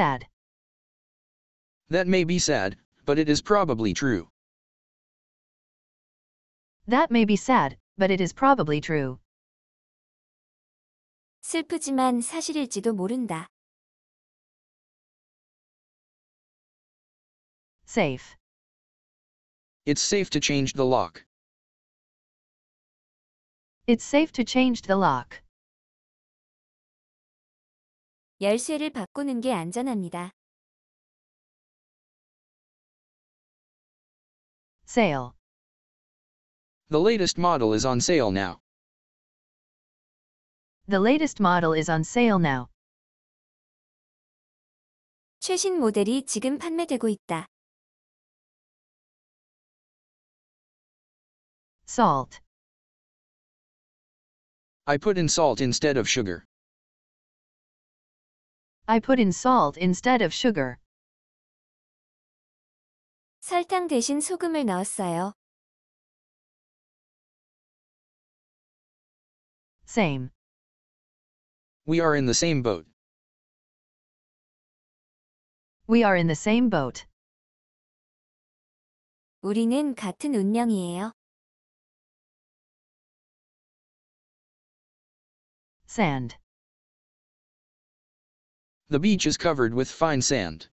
sad. That may be sad, but it is probably true. That may be sad, but it is probably true. 슬프지만 사실일지도 모른다. Safe. It's safe to change the lock. It's safe to change the lock. 열쇠를 바꾸는 게 안전합니다. Sale. The latest model is on sale now. The latest model is on sale now. 최신 모델이 지금 판매되고 있다. Salt. I put in salt instead of sugar. I put in salt instead of sugar. 설탕 대신 소금을 넣었어요. Same. We are in the same boat. We are in the same boat. 우리는 같은 운명이에요. Sand. The beach is covered with fine sand.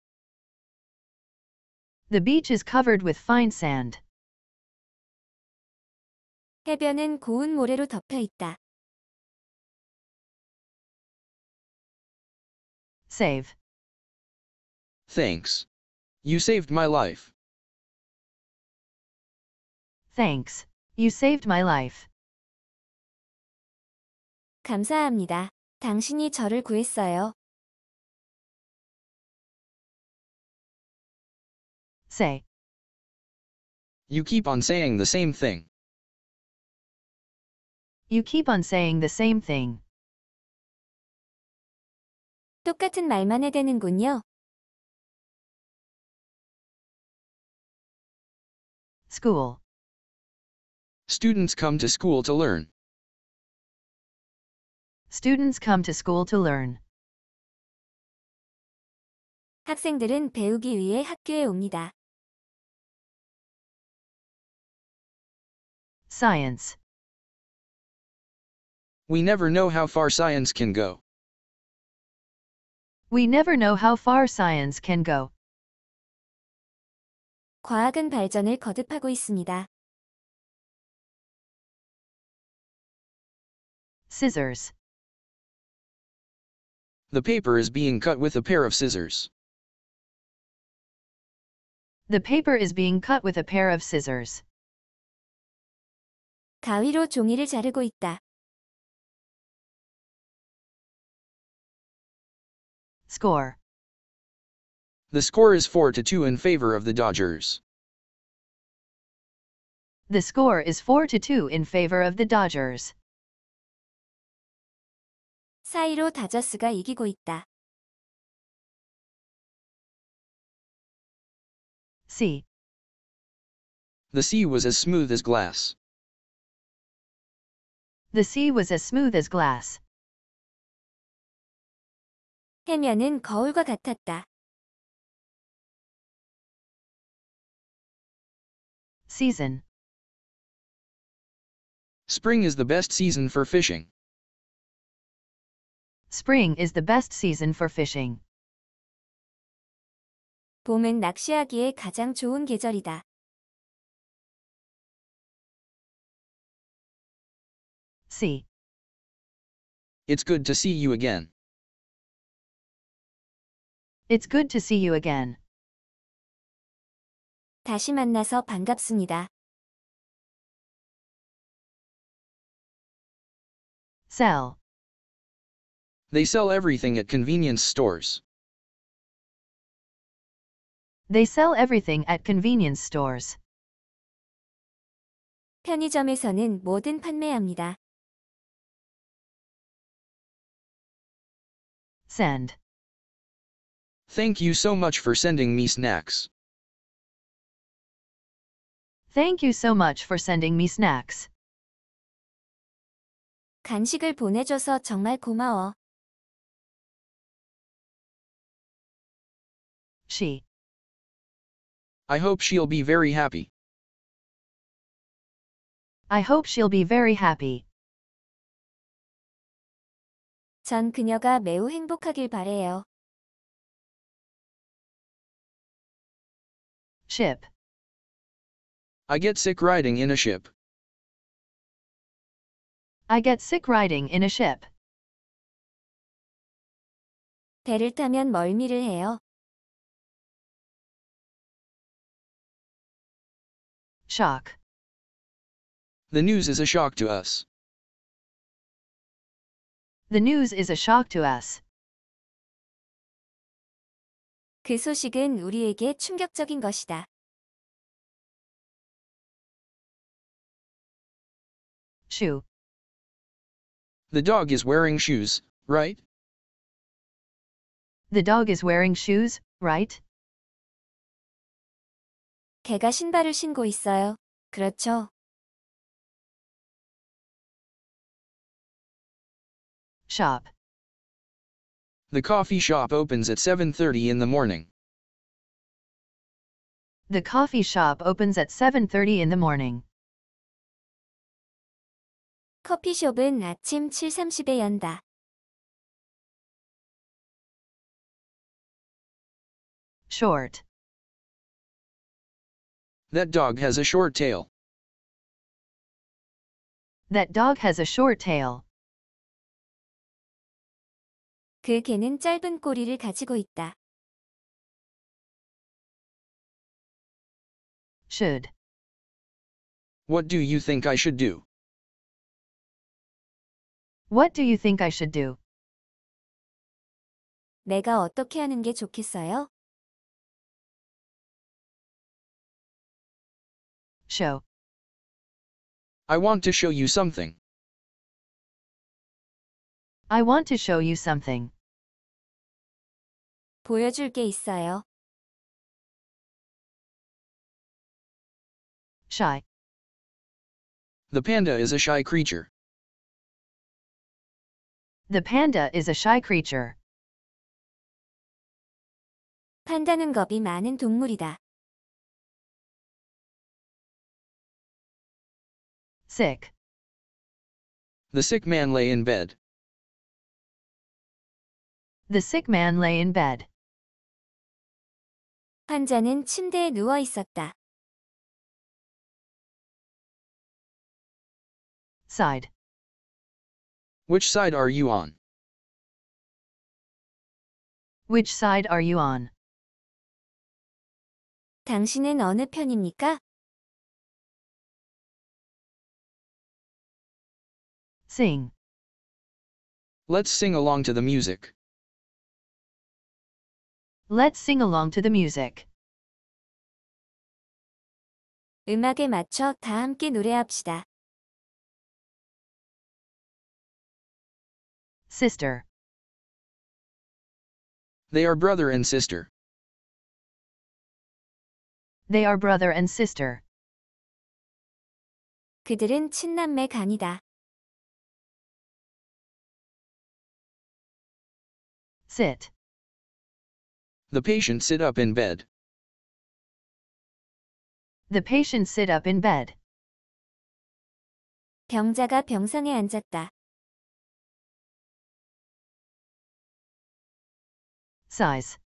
The beach is covered with fine sand. 해변은 고운 모래로 덮여 있다. Save. Thanks. You saved my life. Thanks. You saved my life. 감사합니다. 당신이 저를 구했어요. say. You keep on saying the same thing. You keep on saying the same thing. 똑같은 말만 해대는군요. School. Students come to school to learn. Students come to school to learn. 학생들은 배우기 위해 학교에 옵니다. Science We never know how far science can go. We never know how far science can go. 과학은 발전을 거듭하고 있습니다. Scissors The paper is being cut with a pair of scissors. The paper is being cut with a pair of scissors. 가위로 종이를 자르고 있다. Score. The score is 4 to 2 in favor of the Dodgers. The score is 4 to 2 in favor of the Dodgers. 사이로 다저스가 이기고 있다. C. The sea was as smooth as glass. The sea was as smooth as glass. 해면은 거울과 같았다. Season Spring is the best season for fishing. Spring is the best season for fishing. 봄은 낚시하기에 가장 좋은 계절이다. see. It's good to see you again. It's good to see you again. 다시 만나서 반갑습니다. Sell. They sell everything at convenience stores. They sell everything at convenience stores. 편의점에서는 모든 판매합니다. Send. Thank you so much for sending me snacks. Thank you so much for sending me snacks. 간식을 보내줘서 정말 고마워. She. I hope she'll be very happy. I hope she'll be very happy. 전 그녀가 매우 행복하길 바래요. Ship. I get sick riding in a ship. I get sick riding in a ship. 배를 타면 멀미를 해요. Shock. The news is a shock to us. The news is a shock to us. 그 소식은 우리에게 충격적인 것이다. Shoe. The dog is wearing shoes, right? The dog is wearing shoes, right? 개가 신발을 신고 있어요. 그렇죠? shop. The coffee shop opens at 7.30 in the morning. The coffee shop opens at 7.30 in the morning. 커피숍은 아침 7.30에 연다. Short. That dog has a short tail. That dog has a short tail. 그 개는 짧은 꼬리를 가지고 있다. should What do you think I should do? What do you think I should do? 내가 어떻게 하는 게 좋겠어요? show I want to show you something. I want to show you something. 보여줄 게 있어요. Shy. The panda is a shy creature. The panda is a shy creature. 판다는 겁이 많은 동물이다. Sick. The sick man lay in bed. The sick man lay in bed. 환자는 침대에 누워 있었다. Side. Which side are you on? Which side are you on? 당신은 어느 편입니까? Sing. Let's sing along to the music. Let's sing along to the music. 음악에 맞춰 다 함께 노래합시다. Sister. They are brother and sister. They are brother and sister. 그들은 친남매 간이다. Sit. The patient sit up in bed. The patient sit up in bed. 병자가 병상에 앉았다. Size.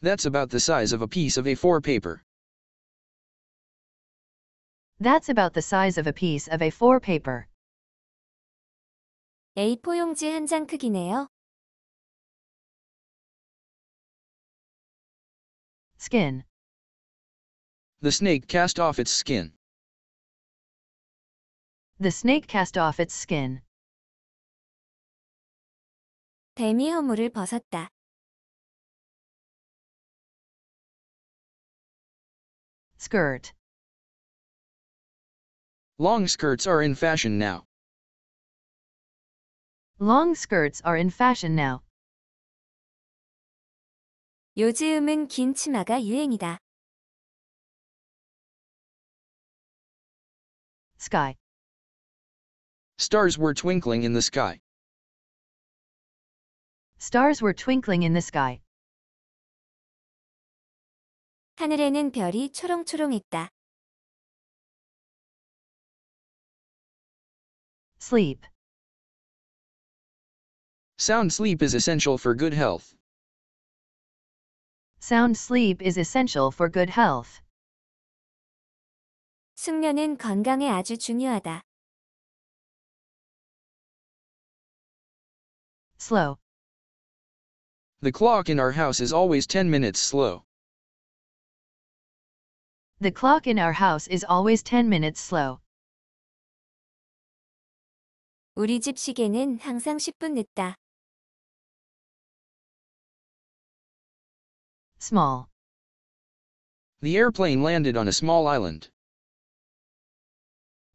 That's about the size of a piece of A4 paper. That's about the size of a piece of A4 paper. A4 용지 한 장 크기네요. Skin. The snake cast off its skin. The snake cast off its skin. 데미 허물을 벗었다. skirt. Long skirts are in fashion now. Long skirts are in fashion now. 요즈음은 긴 치마가 유행이다. Sky. Stars were twinkling in the sky. Stars were twinkling in the sky. 하늘에는 별이 초롱초롱했다. Sleep. Sound sleep is essential for good health. Sound sleep is essential for good health. 숙면은 건강에 아주 중요하다. Slow. The clock in our house is always 10 minutes slow. The clock in our house is always 10 minutes slow. 우리 집 시계는 항상 10분 늦다. Small. The airplane landed on a small island.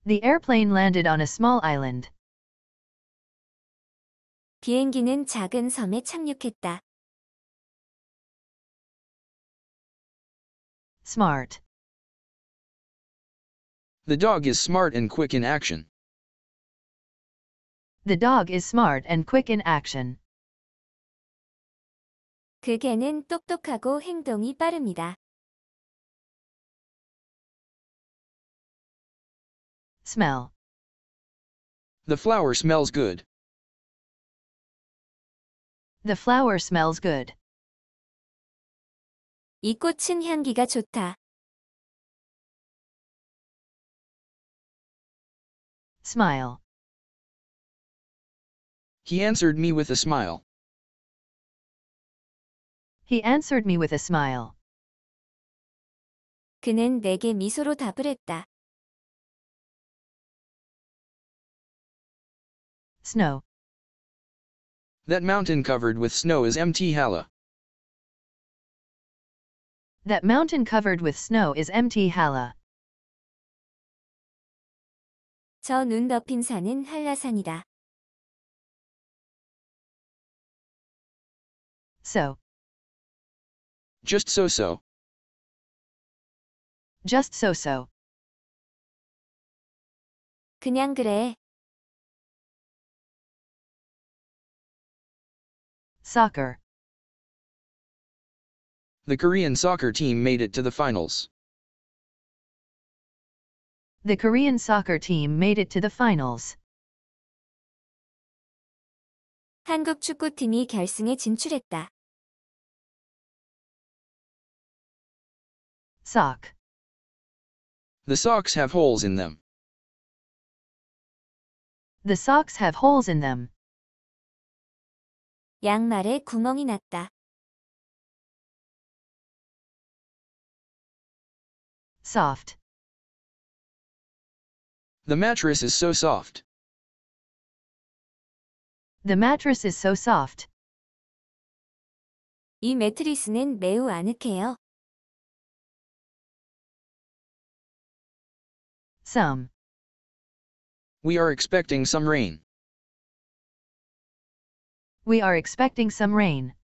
The airplane landed on a small island. 비행기는 작은 섬에 착륙했다. Smart. The dog is smart and quick in action. The dog is smart and quick in action. 그 개는 똑똑하고 행동이 빠릅니다. smell. The flower smells good. The flower smells good. 이 꽃은 향기가 좋다. smile. He answered me with a smile. He answered me with a smile. 그는 내게 미소로 답을 했다. Snow. That mountain covered with snow is Mt. Hala. That mountain covered with snow is Mt. Hala. 저 눈 덮인 산은 한라산이다. So. Just so-so. Just so-so. 그냥 그래. Soccer. The Korean soccer team made it to the finals. The Korean soccer team made it to the finals. 한국 축구팀이 결승에 진출했다. Sock. The socks have holes in them. The socks have holes in them. 양말에 구멍이 났다. Soft. The mattress is so soft. The mattress is so soft. 이 매트리스는 매우 아늑해요. Some. We are expecting some rain. We are expecting some rain.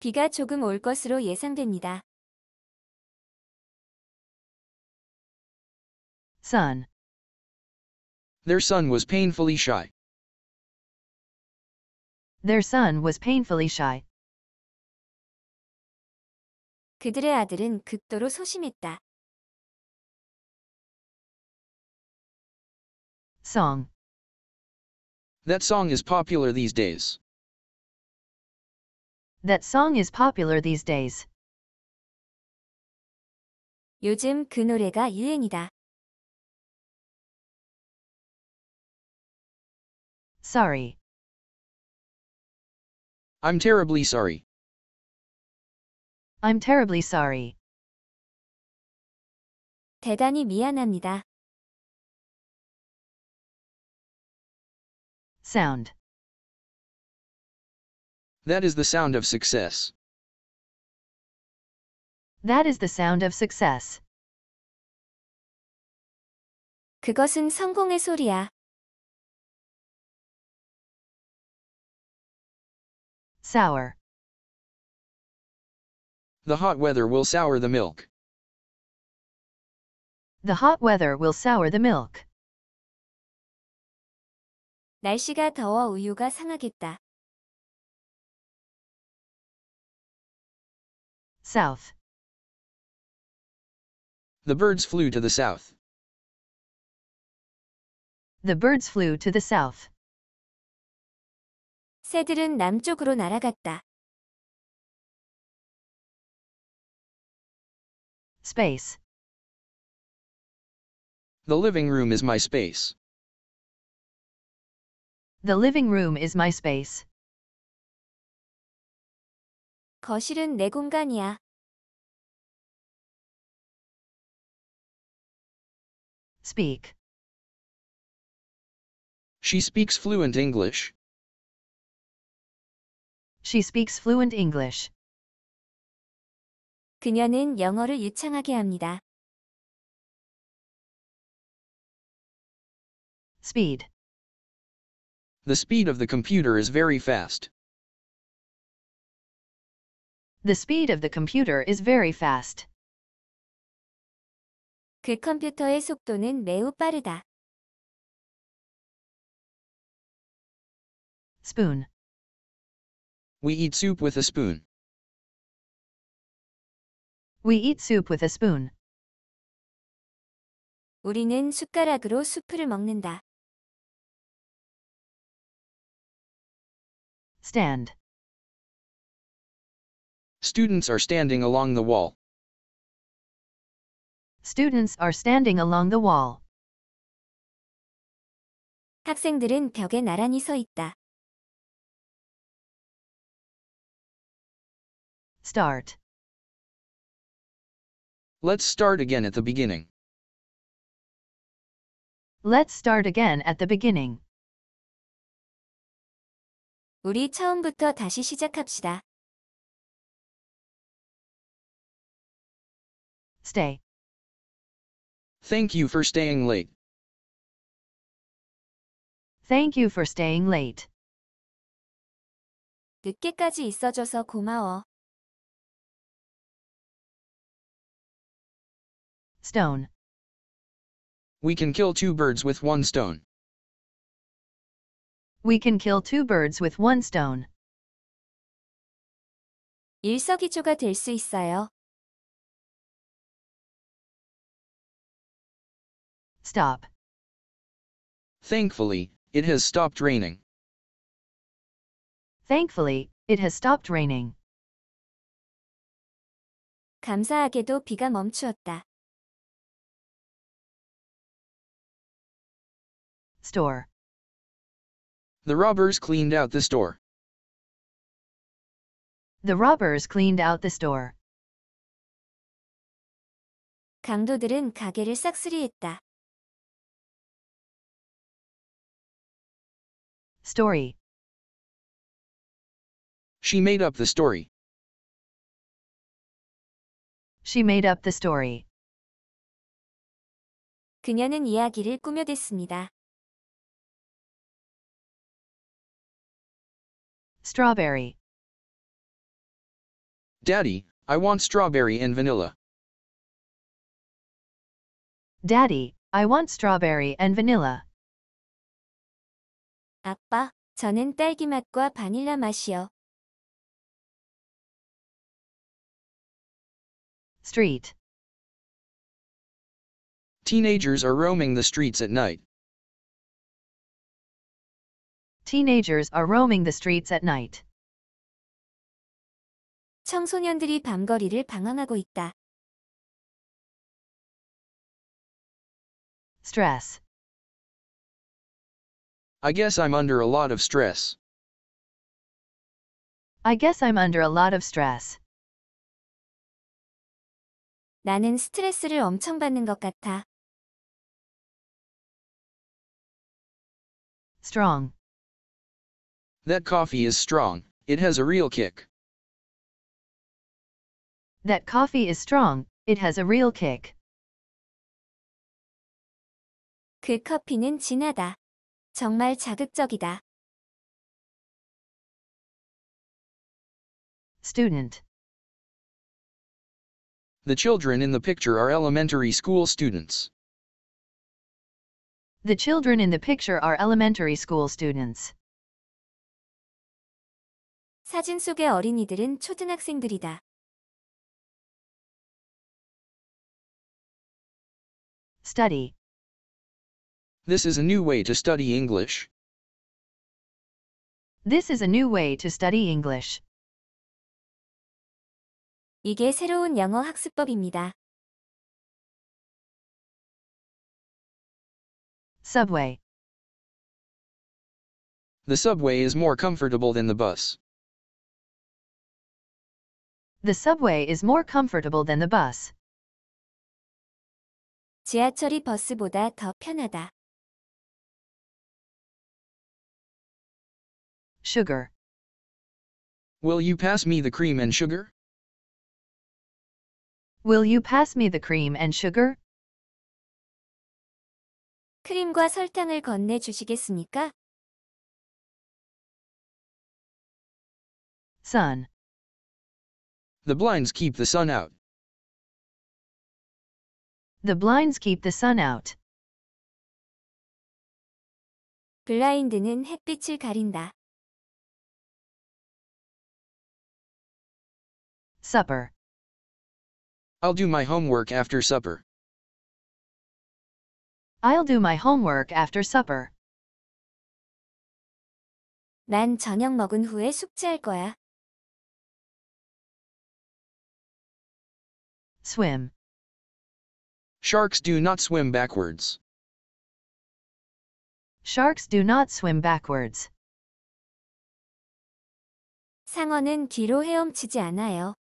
비가 조금 올 것으로 예상됩니다. Sun. Their son was painfully shy. Their son was painfully shy. 그들의 아들은 극도로 소심했다. song. That song is popular these days. That song is popular these days. 요즘 그 노래가 유행이다. Sorry. I'm terribly sorry. I'm terribly sorry. 대단히 미안합니다. sound. That is the sound of success. That is the sound of success. 그것은 성공의 소리야. Sour. The hot weather will sour the milk. The hot weather will sour the milk. 날씨가 더워 우유가 상하겠다. South. The birds flew to the south. The birds flew to the south. 새들은 남쪽으로 날아갔다. Space. The living room is my space. The living room is my space. 거실은 내 공간이야. Speak. She speaks fluent English. She speaks fluent English. 그녀는 영어를 유창하게 합니다. Speed. The speed of the computer is very fast. The speed of the computer is very fast. 그 컴퓨터의 속도는 매우 빠르다. spoon. We eat soup with a spoon. We eat soup with a spoon. 우리는 숟가락으로 수프를 먹는다. Stand. Students are standing along the wall. Students are standing along the wall. 학생들은 벽에 나란히 서 있다. Start. Let's start again at the beginning. Let's start again at the beginning. 우리 처음부터 다시 시작합시다. Stay. Thank you for staying late. Thank you for staying late. 늦게까지 있어줘서 고마워. Stone. We can kill two birds with one stone. We can kill two birds with one stone. 일석이조가 될 수 있어요. Stop. Thankfully, it has stopped raining. Thankfully, it has stopped raining. 감사하게도 비가 멈추었다. Store. The robbers cleaned out the store. The robbers cleaned out the store. 강도들은 가게를 싹쓸이했다. Story. She made up the story. She made up the story. 그녀는 이야기를 꾸며댔습니다. Strawberry. Daddy, I want strawberry and vanilla. Daddy, I want strawberry and vanilla. 아빠, 저는 딸기 맛과 바닐라 맛이요. Street. Teenagers are roaming the streets at night, Teenagers are roaming the streets at night. 청소년들이 밤거리를 방황하고 있다. Stress. I guess I'm under a lot of stress. I guess I'm under a lot of stress. 나는 스트레스를 엄청 받는 것 같아. Strong. That coffee is strong, it has a real kick. That coffee is strong, it has a real kick. 그 커피는 진하다. 정말 자극적이다. Student The children in the picture are elementary school students. The children in the picture are elementary school students. 사진 속의 어린이들은 초등학생들이다. Study. This is a new way to study English. This is a new way to study English. 이게 새로운 영어 학습법입니다. Subway. The subway is more comfortable than the bus. The subway is more comfortable than the bus. 지하철이 버스보다 더 편하다. Sugar. Will you pass me the cream and sugar? Will you pass me the cream and sugar? 크림과 설탕을 건네 주시겠습니까? Sun. The blinds keep the sun out. The blinds keep the sun out. 블라인드는 햇빛을 가린다. Supper. I'll do my homework after supper. I'll do my homework after supper. 난 저녁 먹은 후에 숙제할 거야. Swim. Sharks do not swim backwards. Sharks do not swim backwards. 상어는 뒤로 헤엄치지 않아요.